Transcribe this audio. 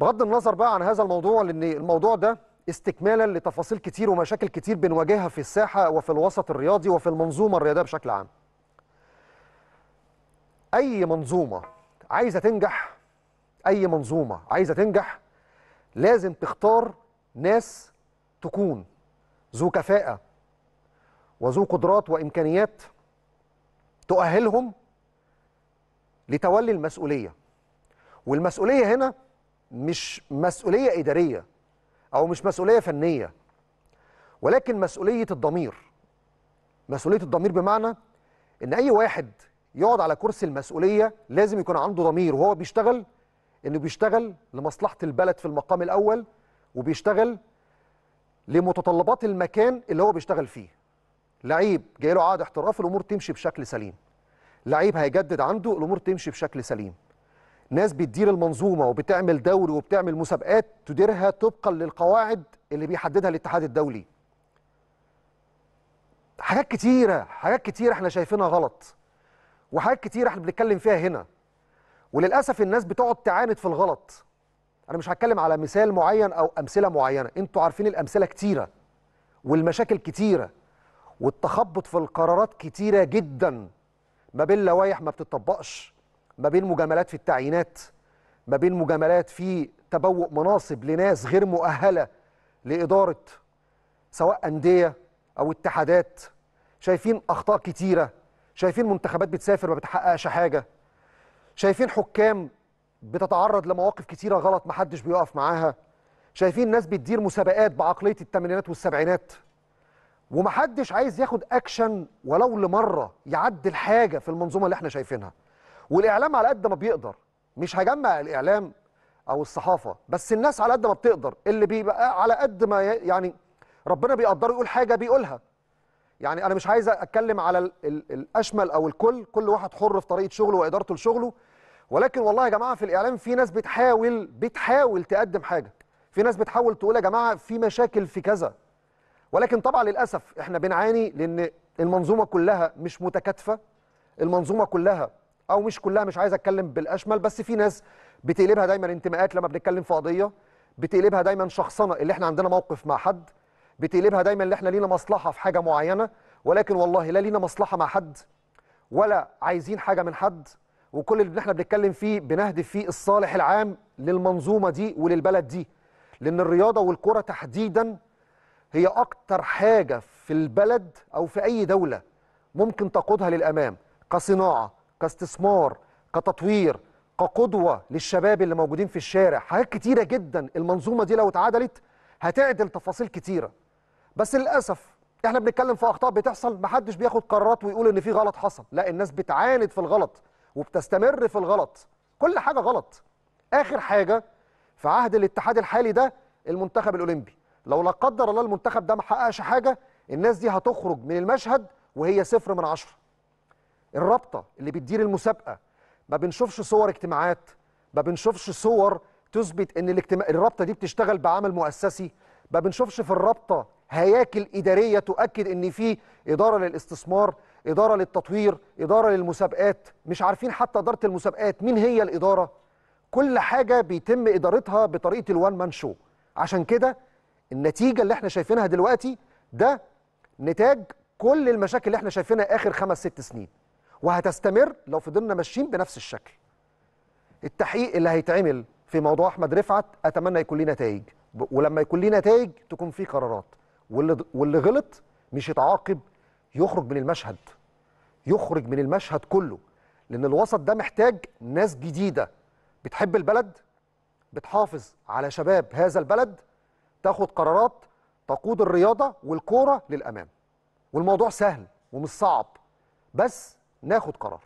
بغض النظر بقى عن هذا الموضوع لان الموضوع ده استكمالا لتفاصيل كتير ومشاكل كتير بنواجهها في الساحه وفي الوسط الرياضي وفي المنظومه الرياضيه بشكل عام. اي منظومه عايزه تنجح اي منظومه عايزه تنجح لازم تختار ناس تكون ذو كفاءه وذو قدرات وامكانيات تؤهلهم لتولي المسؤوليه والمسؤوليه هنا مش مسؤولية إدارية أو مش مسؤولية فنية ولكن مسؤولية الضمير مسؤولية الضمير بمعنى إن أي واحد يقعد على كرسي المسؤولية لازم يكون عنده ضمير وهو بيشتغل إنه بيشتغل لمصلحة البلد في المقام الأول وبيشتغل لمتطلبات المكان اللي هو بيشتغل فيه لعيب جاي له عقد احتراف الأمور تمشي بشكل سليم لعيب هيجدد عنده الأمور تمشي بشكل سليم ناس بتدير المنظومه وبتعمل دوري وبتعمل مسابقات تديرها طبقا للقواعد اللي بيحددها الاتحاد الدولي حاجات كتيره حاجات كتيره احنا شايفينها غلط وحاجات كتيره احنا بنتكلم فيها هنا وللاسف الناس بتقعد تعاند في الغلط انا مش هتكلم على مثال معين او امثله معينه انتوا عارفين الامثله كتيره والمشاكل كتيره والتخبط في القرارات كتيره جدا ما بين لوائح ما بتطبقش ما بين مجاملات في التعيينات ما بين مجاملات في تبوء مناصب لناس غير مؤهله لاداره سواء انديه او اتحادات شايفين اخطاء كتيره شايفين منتخبات بتسافر ما بتحققش حاجه شايفين حكام بتتعرض لمواقف كتيره غلط محدش بيقف معاها شايفين ناس بتدير مسابقات بعقليه الثمانينات والسبعينات ومحدش عايز ياخد اكشن ولو لمره يعدل حاجه في المنظومه اللي احنا شايفينها والاعلام على قد ما بيقدر مش هجمع الاعلام او الصحافه بس الناس على قد ما بتقدر اللي بيبقى على قد ما يعني ربنا بيقدره يقول حاجه بيقولها يعني انا مش عايز اتكلم على الاشمل او الكل كل واحد حر في طريقه شغله وادارته لشغله ولكن والله يا جماعه في الاعلام في ناس بتحاول بتحاول تقدم حاجه في ناس بتحاول تقول يا جماعه في مشاكل في كذا ولكن طبعا للاسف احنا بنعاني لان المنظومه كلها مش متكاتفه المنظومه كلها او مش كلها مش عايز اتكلم بالاشمل بس في ناس بتقلبها دايما انتماءات لما بنتكلم في قضيه بتقلبها دايما شخصنه اللي احنا عندنا موقف مع حد بتقلبها دايما اللي احنا لينا مصلحه في حاجه معينه ولكن والله لا لينا مصلحه مع حد ولا عايزين حاجه من حد وكل اللي احنا بنتكلم فيه بنهدف فيه الصالح العام للمنظومه دي وللبلد دي لان الرياضه والكره تحديدا هي اكتر حاجه في البلد او في اي دوله ممكن تقودها للامام كصناعه كاستثمار كتطوير كقدوة للشباب اللي موجودين في الشارع حاجات كتيرة جدا المنظومة دي لو اتعدلت هتعدل تفاصيل كتيرة بس للأسف احنا بنتكلم في أخطاء بتحصل محدش بياخد قرارات ويقول إن في غلط حصل لا الناس بتعاند في الغلط وبتستمر في الغلط كل حاجة غلط آخر حاجة في عهد الاتحاد الحالي ده المنتخب الأولمبي لو لا قدر الله المنتخب ده ما حققش حاجة الناس دي هتخرج من المشهد وهي صفر من عشرة الرابطه اللي بتدير المسابقه ما بنشوفش صور اجتماعات ما بنشوفش صور تثبت ان الاجتماع الرابطه دي بتشتغل بعمل مؤسسي ما بنشوفش في الرابطه هياكل اداريه تؤكد ان في اداره للاستثمار اداره للتطوير اداره للمسابقات مش عارفين حتى اداره المسابقات مين هي الاداره كل حاجه بيتم ادارتها بطريقه الوان مان شو عشان كده النتيجه اللي احنا شايفينها دلوقتي ده نتاج كل المشاكل اللي احنا شايفينها اخر خمس ست سنين وهتستمر لو فضلنا ماشيين بنفس الشكل التحقيق اللي هيتعمل في موضوع احمد رفعت اتمنى يكون ليه نتائج ولما يكون ليه نتائج تكون فيه قرارات واللي واللي غلط مش يتعاقب يخرج من المشهد يخرج من المشهد كله لان الوسط ده محتاج ناس جديده بتحب البلد بتحافظ على شباب هذا البلد تاخد قرارات تقود الرياضه والكوره للامام والموضوع سهل ومش صعب بس ناخد قرار